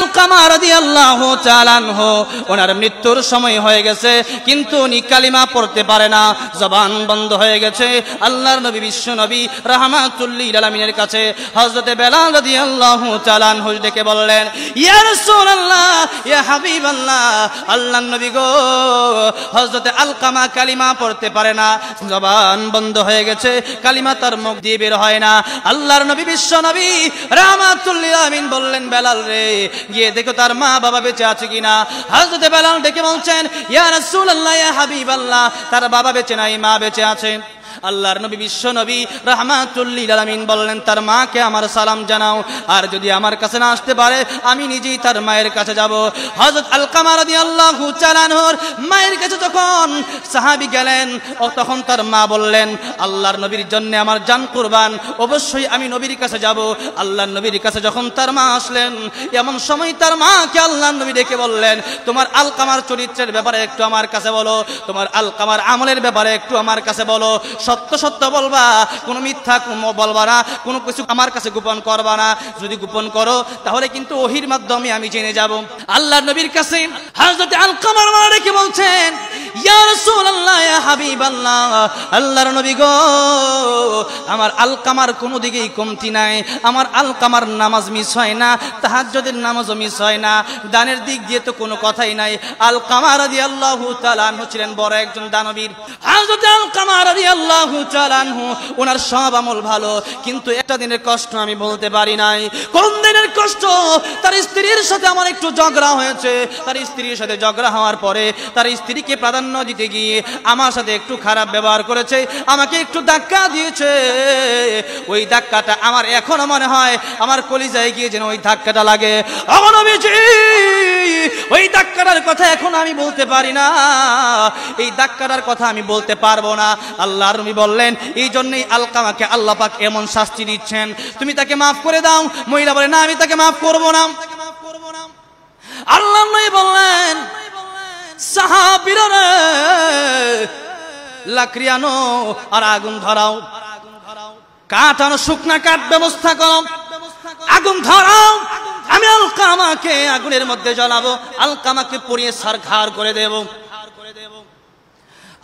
pecado ওনার মৃত্যুর সময় হয়ে গেছে কিন্তু উনি কালিমা পড়তে পারে না জবান বন্ধ হয়ে গেছে আল্লাহর নবী বিশ্ব নবী রাহমাতুল্লিল কাছে বেলাল ডেকে বললেন ইয়া নবী গো আলকামা কালিমা পড়তে পারে না জবান বন্ধ হয়ে গেছে কালিমা তার মুখ দিয়ে বের হয় না আল্লাহর নবী বিশ্ব নবী রাহমাতুল্লিল আমিন বললেন বেলাল রে গিয়ে দেখো তার মা বাবা বেঁচে আছে কিনা হাজরতে বেলাল ডেকে বলছেন ইয়া রাসূলুল্লাহ ইয়া হাবিবাল্লাহ তার বাবা বেঁচে নাই মা বেঁচে আছে আল্লাহর নবী বিশ্ব নবী রাহমাতুল্লিল আলমিন বললেন তার মাকে আমার সালাম জানাও আর যদি আমার কাছে না আসতে পারে আমি নিজেই তার মায়ের কাছে যাব হজরত আলকামার আদি আল্লাহ চালানোর মায়ের কাছে যখন সাহাবি গেলেন ও তখন তার মা বললেন আল্লাহর নবীর জন্য আমার জান কুরবান অবশ্যই আমি নবীর কাছে যাব আল্লাহর নবীর কাছে যখন তার মা আসলেন এমন সময় তার মাকে আল্লাহর নবী ডেকে বললেন তোমার আলকামার চরিত্রের ব্যাপারে একটু আমার কাছে বলো তোমার আলকামার আমলের ব্যাপারে একটু আমার কাছে বলো সত্য সত্য বলবা কোনো মিথ্যা বলবা না কোনো কিছু আমার কাছে গোপন করবা না যদি গোপন করো তাহলে কিন্তু ওহির মাধ্যমে আমি জেনে যাব আল্লাহ নবীর কাছে হাজরতে আলকামার রেখে বলছেন আল্লাহর নবী গো আমার আলকামার কোনো দিকেই কমতি নাই আমার আলকামার নামাজ মিস হয় না তাহাজ্যদের নামাজও মিস হয় না দানের দিক দিয়ে তো কোনো কথাই নাই আলকামার আদি আল্লাহ তালানহু ছিলেন বড় একজন দানবীর হাজরত আলকামার আদি আল্লাহ তালানহু ওনার সব আমল ভালো কিন্তু একটা দিনের কষ্ট আমি বলতে পারি নাই কোন দিনের কষ্ট তার স্ত্রীর সাথে আমার একটু ঝগড়া হয়েছে তার স্ত্রীর সাথে ঝগড়া হওয়ার পরে তার স্ত্রীকে প্রাধান্য দিতে গিয়ে আমার সাথে একটু খারাপ ব্যবহার করেছে আমাকে একটু ধাক্কা দিয়েছে ওই ধাক্কাটা আমার এখনো মনে হয় আমার কলিজায় গিয়ে যেন ওই ধাক্কাটা লাগে আমার ওই ধাক্কাটার কথা এখন আমি বলতে পারি না এই ধাক্কাটার কথা আমি বলতে পারবো না আল্লাহ রবি বললেন এই জন্যই আলকামাকে আল্লাপাক এমন শাস্তি দিচ্ছেন তুমি তাকে মাফ করে দাও মহিলা বলে না আমি তাকে মাফ করবো করবো না আল্লাহ নই বললেন সাহাবিরা আর আগুন ধরাও কাঠ আনো শুকনা কাঠ ব্যবস্থা করো আগুন ধরাও আমি আলকামাকে আগুনের মধ্যে জ্বলাবো আলকামাকে পুড়িয়ে সার ঘার করে দেব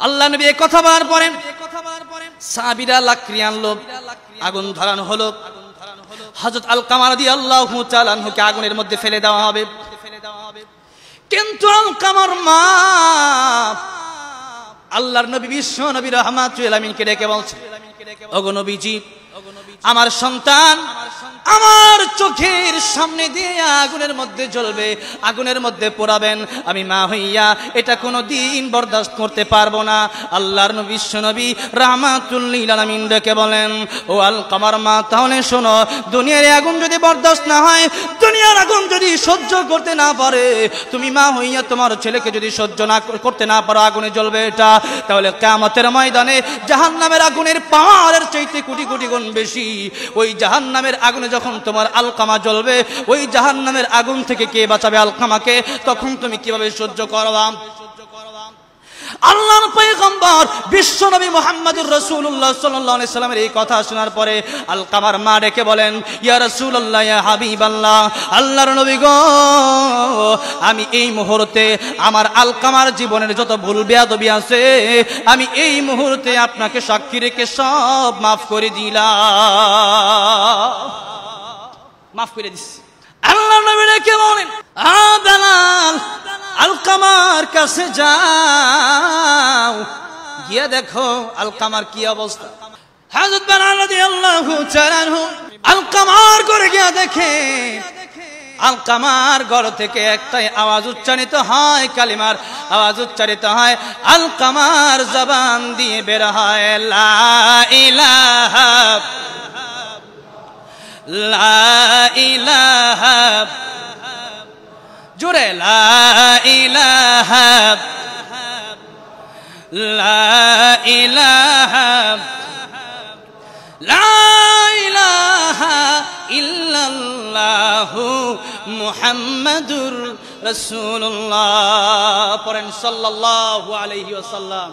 আল্লাহ নবী কথা বার পরে সাবিরা লাকড়ি লোক আগুন ধরানো হলো হজরত আল কামারদি আল্লাহ চালানহুকে আগুনের মধ্যে ফেলে দেওয়া হবে কিন্তু আল কামার মা আল্লাহর নবী বিশ্ব নবী রহমাতুল আমিনকে ডেকে বলছে ওগো নবীজি আমার সন্তান আমার চোখের সামনে দিয়ে আগুনের মধ্যে জ্বলবে আগুনের মধ্যে পোড়াবেন আমি মা হইয়া এটা কোনো দিন বরদাস্ত করতে পারবো না আল্লাহর বিশ্ব নবী রামাতুল্লিল বলেন ও আল কামার মা তাহলে শোনো দুনিয়ার আগুন যদি বরদাস্ত না হয় দুনিয়ার আগুন যদি সহ্য করতে না পারে তুমি মা হইয়া তোমার ছেলেকে যদি সহ্য না করতে না পারো আগুনে জ্বলবে এটা তাহলে কামতের ময়দানে জাহান নামের আগুনের পাহাড়ের চাইতে কোটি কোটি গুণ বেশি ওই জাহান নামের আগুনে যখন তোমার আলকামা জ্বলবে ওই জাহান নামের আগুন থেকে কে বাঁচাবে আলকামাকে তখন তুমি কিভাবে সহ্য করবা আল্লাহর পয়গম্বর বিশ্ব নবী মোহাম্মদুর রসুল্লাহ সাল্লাহ সাল্লামের এই কথা শোনার পরে আলকামার মা ডেকে বলেন ইয়া রসুল্লাহ ইয়া হাবিব আল্লাহ আল্লাহর নবী গো আমি এই মুহূর্তে আমার আলকামার জীবনের যত ভুল বেয়াদবি আছে আমি এই মুহূর্তে আপনাকে সাক্ষী রেখে সব মাফ করে দিলাম মাফ করে দিচ্ছি আল্লাহ নবী রেখে বলেন আ দালাল আলকামার কাছে যাও গিয়ে দেখো আলকামার কি অবস্থা হাজত বেলাল রাদিয়াল্লাহু তাআলাহু আলকামার করে গিয়ে দেখে আলকামার ঘর থেকে একটাই আওয়াজ উচ্চারিত হয় কালিমার আওয়াজ উচ্চারিত হয় আলকামার জবান দিয়ে বের হয় লা ইলাহা لا لا الہ الہ جرے لا الہ لا الہ الا اللہ মুহাম্মাদুর রসুল্লাহ পড়েন সাল্লাহ আলহি আসাল্লাম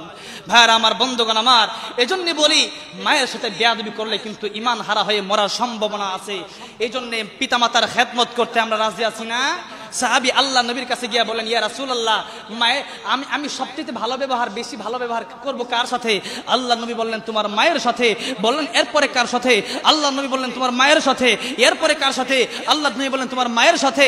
ভাইয়ার আমার বন্ধুগণ আমার এজন্য বলি মায়ের সাথে বেয়াদবি করলে কিন্তু ইমান হারা হয়ে মরার সম্ভাবনা আছে এই জন্যে পিতামাতার খেদমত করতে আমরা রাজি আছি না সাহাবি আল্লাহ নবীর কাছে গিয়া বলেন ইয়া রাসুল আল্লাহ মায়ে আমি আমি সবচেয়ে ভালো ব্যবহার বেশি ভালো ব্যবহার করব কার সাথে আল্লাহ নবী বললেন তোমার মায়ের সাথে বললেন এরপরে কার সাথে আল্লাহ নবী বললেন তোমার মায়ের সাথে এরপরে কার সাথে আল্লাহ নবী বললেন তোমার মায়ের সাথে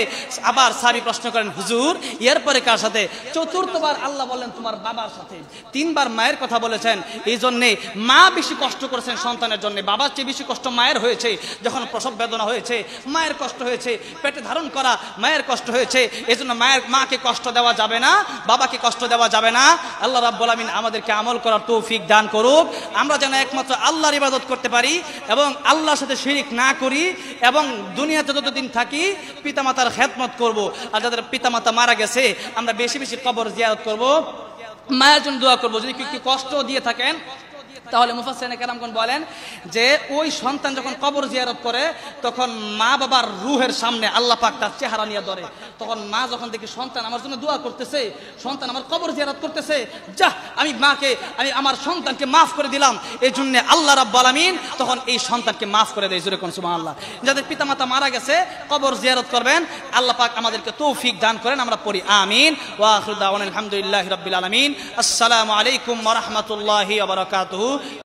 আবার সাহাবি প্রশ্ন করেন হুজুর এরপরে কার সাথে চতুর্থবার আল্লাহ বললেন তোমার বাবার সাথে তিনবার মায়ের কথা বলেছেন এই জন্যে মা বেশি কষ্ট করেছেন সন্তানের জন্য বাবার চেয়ে বেশি কষ্ট মায়ের হয়েছে যখন প্রসব বেদনা হয়েছে মায়ের কষ্ট হয়েছে পেটে ধারণ করা মায়ের কষ্ট হয়েছে এজন্য মায়ের মাকে কষ্ট দেওয়া যাবে না বাবাকে কষ্ট দেওয়া যাবে না আল্লাহ রাব্বুল আমিন আমাদেরকে আমল করার তৌফিক দান করুক আমরা যেন একমাত্র আল্লাহর ইবাদত করতে পারি এবং আল্লাহর সাথে শিরিক না করি এবং দুনিয়াতে যতদিন থাকি পিতামাতার খেদমত করব আর যাদের পিতামাতা মারা গেছে আমরা বেশি বেশি কবর জিয়ারত করব মায়ের জন্য দোয়া করবো যদি কি কষ্ট দিয়ে থাকেন তাহলে মুফাসেনে কেরামগণ বলেন যে ওই সন্তান যখন কবর জিয়ারত করে তখন মা বাবার রুহের সামনে আল্লাহ পাক তার চেহারা নিয়ে ধরে তখন মা যখন দেখি সন্তান আমার জন্য দোয়া করতেছে সন্তান আমার কবর জিয়ারত করতেছে যা আমি মাকে আমি আমার সন্তানকে মাফ করে দিলাম এই জন্যে আল্লাহ রাব্বাল আমিন তখন এই সন্তানকে মাফ করে দেয় জুরে কোন সুবহান আল্লাহ যাদের পিতা মাতা মারা গেছে কবর জিয়ারত করবেন আল্লাহ পাক আমাদেরকে তৌফিক দান করেন আমরা পড়ি আমিন ওয়া আখির দাওয়ানা আলহামদুলিল্লাহি রাব্বিল আলামিন আসসালামু আলাইকুম ওয়া রাহমাতুল্লাহি ওয়া বারাকাতুহু falou.